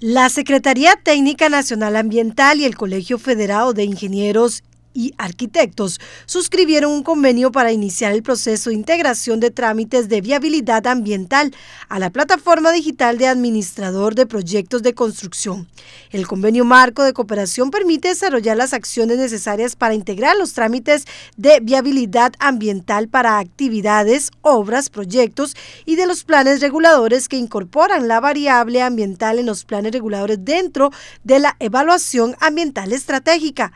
La Secretaría Técnica Nacional Ambiental y el Colegio Federado de Ingenieros y arquitectos suscribieron un convenio para iniciar el proceso de integración de trámites de viabilidad ambiental a la plataforma digital de administrador de proyectos de construcción. El convenio marco de cooperación permite desarrollar las acciones necesarias para integrar los trámites de viabilidad ambiental para actividades, obras, proyectos y de los planes reguladores que incorporan la variable ambiental en los planes reguladores dentro de la evaluación ambiental estratégica.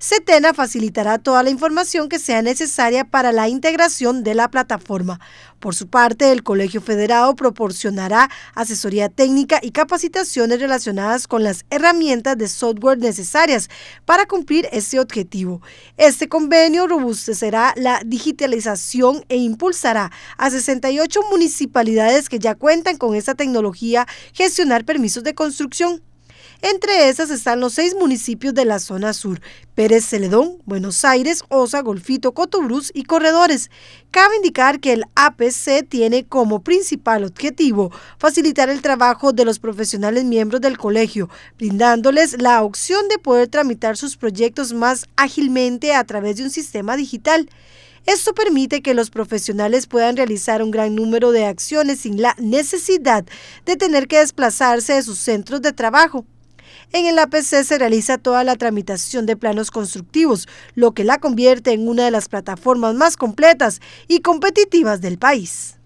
CETENA facilitará toda la información que sea necesaria para la integración de la plataforma. Por su parte, el Colegio Federado proporcionará asesoría técnica y capacitaciones relacionadas con las herramientas de software necesarias para cumplir ese objetivo. Este convenio robustecerá la digitalización e impulsará a 68 municipalidades que ya cuentan con esta tecnología gestionar permisos de construcción entre esas están los seis municipios de la zona sur, Pérez Celedón, Buenos Aires, Osa, Golfito, Cotobruz y Corredores. Cabe indicar que el APC tiene como principal objetivo facilitar el trabajo de los profesionales miembros del colegio, brindándoles la opción de poder tramitar sus proyectos más ágilmente a través de un sistema digital. Esto permite que los profesionales puedan realizar un gran número de acciones sin la necesidad de tener que desplazarse de sus centros de trabajo. En el APC se realiza toda la tramitación de planos constructivos, lo que la convierte en una de las plataformas más completas y competitivas del país.